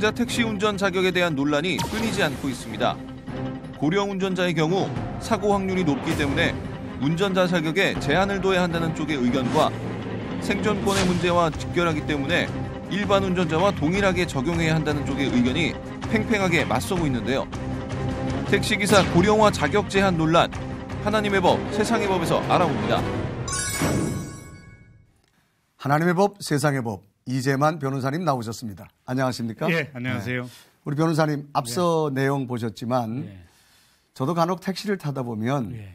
양자 택시 운전 자격에 대한 논란이 끊이지 않고 있습니다. 고령 운전자의 경우 사고 확률이 높기 때문에 운전자 자격에 제한을 둬야 한다는 쪽의 의견과 생존권의 문제와 직결하기 때문에 일반 운전자와 동일하게 적용해야 한다는 쪽의 의견이 팽팽하게 맞서고 있는데요. 택시기사 고령화 자격 제한 논란, 하나님의 법, 세상의 법에서 알아봅니다. 하나님의 법, 세상의 법. 이재만 변호사님 나오셨습니다. 안녕하십니까? 예, 안녕하세요. 네. 우리 변호사님 앞서 예. 내용 보셨지만 예. 저도 간혹 택시를 타다 보면 예.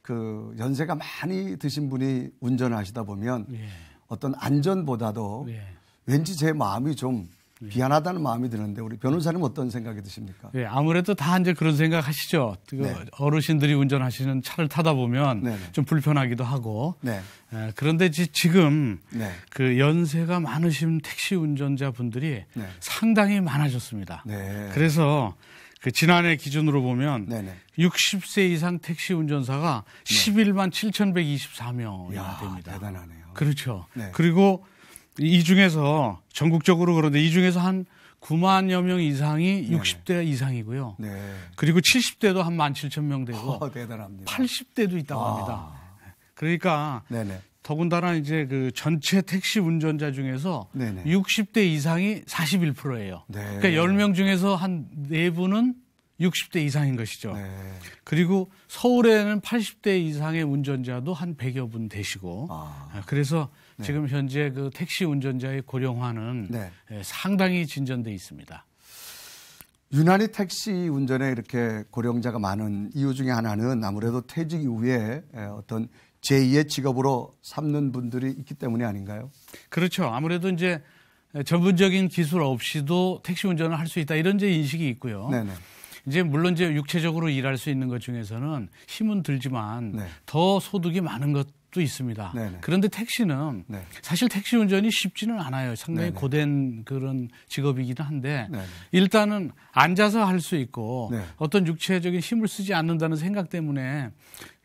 그 연세가 많이 드신 분이 운전하시다 보면 예. 어떤 안전보다도 예. 왠지 제 마음이 좀 네. 미안하다는 마음이 드는데 우리 변호사님 어떤 생각이 드십니까? 네, 아무래도 다 이제 그런 생각 하시죠. 그 네. 어르신들이 운전하시는 차를 타다 보면 네좀 네. 불편하기도 하고. 네. 에, 예, 그런데 지금 네. 그 연세가 많으신 택시 운전자 분들이 상당히 많아졌습니다. 그래서 그 지난해 기준으로 보면 네 60세 이상 택시 운전사가 11만 7,124명이 됩니다. 대단하네요. 그렇죠. 그리고 이 중에서 전국적으로 그런데 이 중에서 한 9만여 명 이상이 네 60대 이상이고요. 네. 그리고 70대도 한 17,000명 되고 어, 대단합니다. 80대도 있다고 아. 합니다. 그러니까 네네. 더군다나 이제 그 전체 택시 운전자 중에서 네네. 60대 이상이 41%예요. 네. 그러니까 10명 중에서 한 4분은 60대 이상인 것이죠. 네. 그리고 서울에는 80대 이상의 운전자도 한 100여 분 되시고 아. 그래서 네. 지금 현재 그 택시 운전자의 고령화는 네. 예, 상당히 진전돼 있습니다. 유난히 택시 운전에 이렇게 고령자가 많은 이유 중에 하나는 아무래도 퇴직 이후에 예, 어떤 제2의 직업으로 삼는 분들이 있기 때문이 아닌가요? 그렇죠. 아무래도 이제 전문적인 기술 없이도 택시 운전을 할 수 있다 이런 제 인식이 있고요. 네네. 이제 물론 이제 육체적으로 일할 수 있는 것 중에서는 힘은 들지만 네. 더 소득이 많은 것 것도 있습니다. 네네. 그런데 택시는 네 사실 택시 운전이 쉽지는 않아요. 상당히 네네. 고된 그런 직업이기도 한데 일단은 앉아서 할 수 있고 네. 어떤 육체적인 힘을 쓰지 않는다는 생각 때문에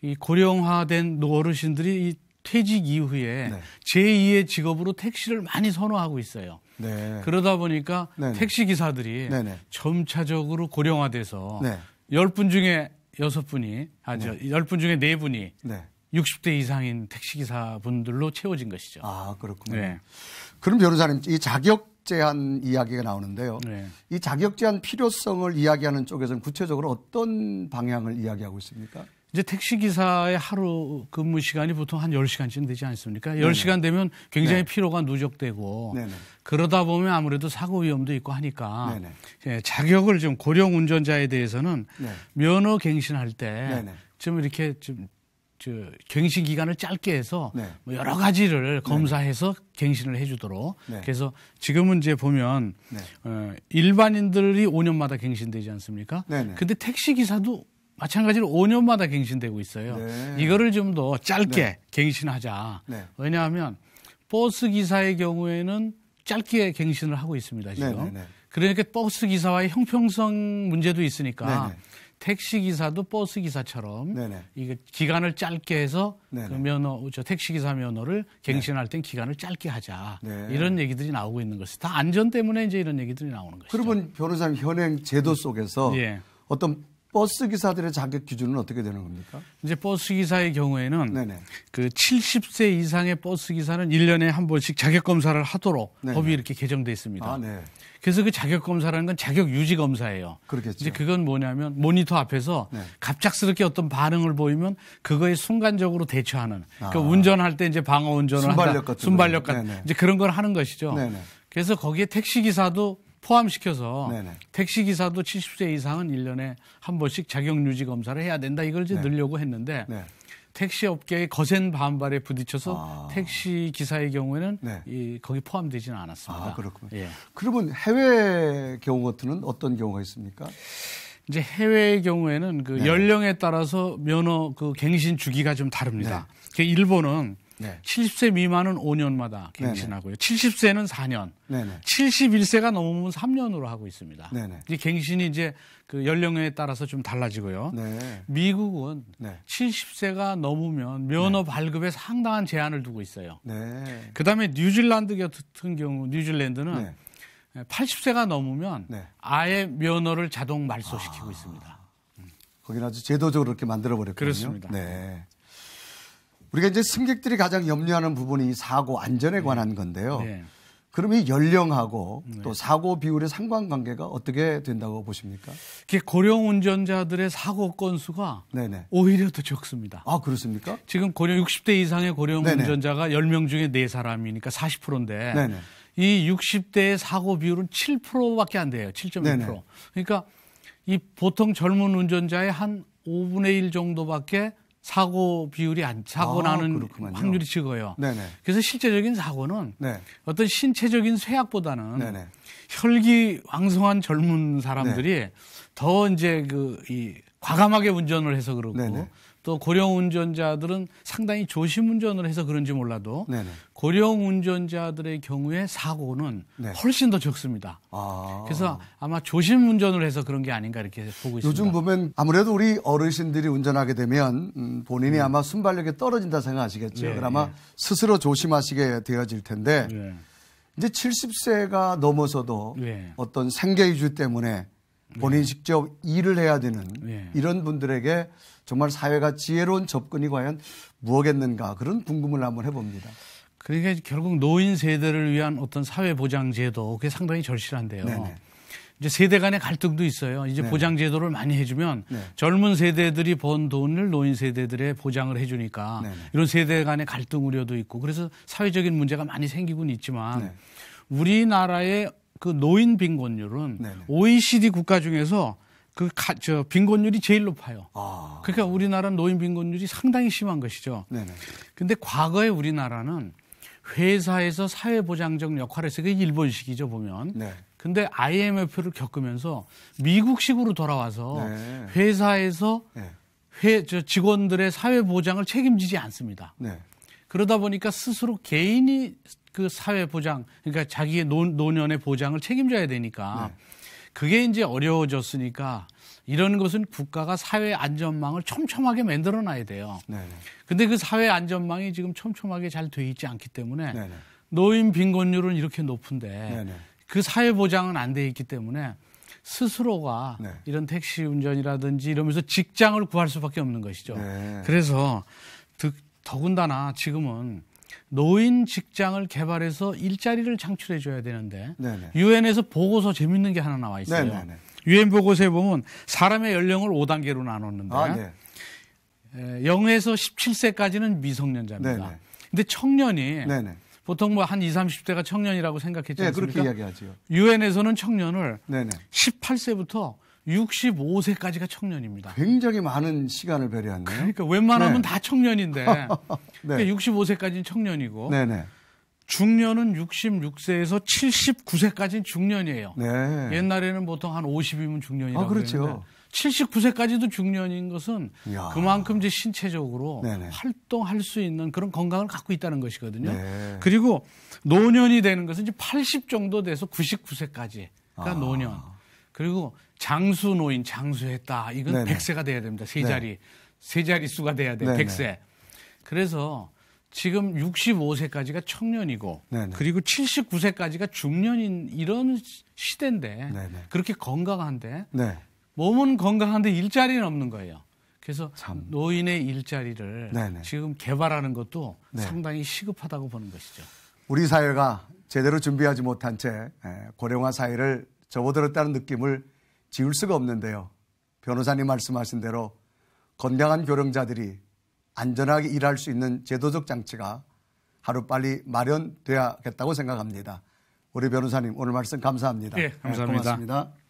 이 고령화된 노어르신들이 이 퇴직 이후에 네. 제2의 직업으로 택시를 많이 선호하고 있어요. 네. 그러다 보니까 네네. 택시 기사들이 네네. 점차적으로 고령화돼서 네. 10분 중에 6분이 아저 네. 10분 중에 4분이 네. 60대 이상인 택시기사분들로 채워진 것이죠. 아, 그렇군요. 네. 그럼 변호사님, 이 자격 제한 이야기가 나오는데요. 네. 이 자격 제한 필요성을 이야기하는 쪽에서는 구체적으로 어떤 방향을 이야기하고 있습니까? 이제 택시기사의 하루 근무 시간이 보통 한 10시간쯤 되지 않습니까? 10시간 되면 굉장히 네 피로가 누적되고 네네. 그러다 보면 아무래도 사고 위험도 있고 하니까 예, 자격을 좀 고령 운전자에 대해서는 네 면허 갱신할 때 좀 이렇게 좀저 갱신 기간을 짧게 해서 네. 뭐 여러 가지를 네. 검사해서 네. 갱신을 해주도록 네. 그래서 지금은 이제 보면 네. 어, 일반인들이 5년마다 갱신되지 않습니까? 네, 네. 근데 택시 기사도 마찬가지로 5년마다 갱신되고 있어요. 이거를 좀 더 짧게 갱신하자. 왜냐하면 버스 기사의 경우에는 짧게 갱신을 하고 있습니다 지금. 그러니까 버스 기사와의 형평성 문제도 있으니까. 택시 기사도 버스 기사처럼 이게 기간을 짧게 해서 그 면허 저 택시 기사 면허를 갱신할 네. 땐 기간을 짧게 하자 네. 이런 얘기들이 나오고 있는 것이 다 안전 때문에 이제 이런 얘기들이 나오는 거죠. 그러면 변호사님 현행 제도 속에서 예. 어떤 버스 기사들의 자격 기준은 어떻게 되는 겁니까? 이제 버스 기사의 경우에는 네네. 그 70세 이상의 버스 기사는 1년에 한 번씩 자격 검사를 하도록 네네. 법이 이렇게 개정돼 있습니다. 아, 네. 그래서 그 자격 검사라는 건 자격 유지 검사예요. 그렇겠죠. 이제 그건 뭐냐면 모니터 앞에서 네. 갑작스럽게 어떤 반응을 보이면 그거에 순간적으로 대처하는. 그러니까 아. 그러니까 운전할 때 이제 방어 운전을 순발력 한다. 같은 순발력 같은 이제 그런 걸 하는 것이죠. 네네. 그래서 거기에 택시 기사도 포함시켜서 네네. 택시 기사도 70세 이상은 1년에 한 번씩 자격 유지 검사를 해야 된다 이걸 이제 네. 늘려고 했는데 네. 택시 업계의 거센 반발에 부딪혀서 아. 택시 기사의 경우에는 네. 이 거기 포함되지는 않았습니다. 아, 그렇군요. 예. 그러면 해외 경우 같은 어떤 경우가 있습니까? 이제 해외의 경우에는 그 네. 연령에 따라서 면허 그 갱신 주기가 좀 다릅니다. 그 일본은 네. 70세 미만은 5년마다 갱신하고요. 네네. 70세는 4년. 네네. 71세가 넘으면 3년으로 하고 있습니다. 네네. 갱신이 이제 그 연령에 따라서 좀 달라지고요. 네. 미국은 네. 70세가 넘으면 면허 네. 발급에 상당한 제한을 두고 있어요. 네. 그다음에 뉴질랜드 같은 경우 뉴질랜드는 80세가 넘으면 아예 면허를 자동 아. 말소시키고 아... 있습니다. 거기는 아주 제도적으로 이렇게 만들어 버렸거든요. 그렇습니다. 네. 우리가 이제 승객들이 가장 염려하는 부분이 사고 안전에 네. 관한 건데요. 네. 그럼이 연령하고 네. 또 사고 비율의 상관관계가 어떻게 된다고 보십니까? 고령 운전자들의 사고 건수가 네네. 오히려 더 적습니다. 아 그렇습니까? 지금 고령 60대 이상의 고령 네네. 운전자가 10명 중에 4사람이니까 40%인데 네네. 이 60대의 사고 비율은 7%밖에 안 돼요. 7.1%. 그러니까 이 보통 젊은 운전자의 한 5분의 1 정도밖에 사고 비율이 안 사고 아, 나는 그렇군요. 확률이 적어요. 네네. 그래서 실제적인 사고는 네. 어떤 신체적인 쇠약보다는 네네. 혈기 왕성한 젊은 사람들이 네. 더 이제 그 이 과감하게 운전을 해서 그렇고 네네. 또 고령 운전자들은 상당히 조심 운전을 해서 그런지 몰라도 고령 운전자들의 경우에 사고는 네. 훨씬 더 적습니다. 아. 그래서 아마 조심 운전을 해서 그런 게 아닌가 이렇게 보고 있습니다. 요즘 보면 아무래도 우리 어르신들이 운전하게 되면 음, 본인이 네. 아마 순발력이 떨어진다 생각하시겠죠. 네, 그나마 네. 스스로 조심하시게 되어질 텐데 네. 이제 70세가 넘어서도 네. 어떤 생계 위주 때문에 본인 직접 일을 해야 되는 이런 분들에게 정말 사회가 지혜로운 접근이 과연 무엇겠는가 그런 궁금을 한번 해봅니다. 그러니까 결국 노인 세대를 위한 어떤 사회 보장 제도 그게 상당히 절실한데요. 네네. 이제 세대 간의 갈등도 있어요. 이제 네. 보장 제도를 많이 해주면 네. 젊은 세대들이 번 돈을 노인 세대들의 보장을 해주니까 네. 이런 세대 간의 갈등 우려도 있고 그래서 사회적인 문제가 많이 생기곤 있지만 네. 우리나라의 그 노인 빈곤율은 OECD 국가 중에서 그 가, 저 빈곤율이 제일 높아요. 아. 그러니까 우리나라 노인 빈곤율이 상당히 심한 것이죠. 네네. 근데 과거에 우리나라는 회사에서 사회보장적 역할을 했어 그게 일본식이죠, 보면. 네. 근데 IMF를 겪으면서 미국식으로 돌아와서 네. 회사에서 네. 회, 저 직원들의 사회보장을 책임지지 않습니다. 네. 그러다 보니까 스스로 개인이 그 사회보장, 그러니까 자기의 노, 노년의 보장을 책임져야 되니까 네. 그게 이제 어려워졌으니까 이런 것은 국가가 사회 안전망을 촘촘하게 만들어 놔야 돼요. 네네. 네. 근데 그 사회 안전망이 지금 촘촘하게 잘 돼 있지 않기 때문에 네네. 네. 노인 빈곤율은 이렇게 높은데 네네. 네. 그 사회 보장은 안 돼 있기 때문에 스스로가 네. 이런 택시 운전이라든지 이러면서 직장을 구할 수밖에 없는 것이죠. 네. 그래서 더군다나 지금은 노인 직장을 개발해서 일자리를 창출해 줘야 되는데 유엔에서 보고서 재밌는 게 하나 나와 있어요. 유엔 보고서에 보면 사람의 연령을 5단계로 나눴는데 아, 네. 0에서 17세까지는 미성년자입니다. 네네. 근데 청년이 네네. 보통 뭐 한 20, 30대가 청년이라고 생각했지 네, 않습니까? 그렇게 이야기하죠. 유엔에서는 청년을 네네. 18세부터 65세까지가 청년입니다. 굉장히 많은 시간을 배려했네요. 그러니까 웬만하면 네. 다 청년인데 그러니까 네. 그러니까 65세까지는 청년이고 네네. 중년은 66세에서 7 9세까지는 중년이에요. 네. 옛날에는 보통 한 50이면 중년이라고 아, 그렇죠. 그랬는데 79세까지도 중년인 것은 이야. 그만큼 이제 신체적으로 네네. 활동할 수 있는 그런 건강을 갖고 있다는 것이거든요. 네. 그리고 노년이 되는 것은 이제 80 정도 돼서 99세까지가 아. 노년. 그리고 장수 노인 장수했다. 이건 네네. 100세가 돼야 됩니다. 세 네. 자리. 네. 세 자리 수가 돼야 돼. 네네. 100세. 그래서 지금 65세까지가 청년이고 네네. 그리고 79세까지가 중년인 이런 시대인데 그렇게 건강한데 네. 몸은 건강한데 일자리는 없는 거예요. 그래서 참. 노인의 일자리를 지금 개발하는 것도 네. 상당히 시급하다고 보는 것이죠. 우리 사회가 제대로 준비하지 못한 채 고령화 사회를 접어들었다는 느낌을 지울 수가 없는데요. 변호사님 말씀하신 대로 건강한 교령자들이 안전하게 일할 수 있는 제도적 장치가 하루빨리 마련돼야겠다고 생각합니다. 우리 변호사님 오늘 말씀 감사합니다. 예, 감사합니다. 네, 고맙습니다.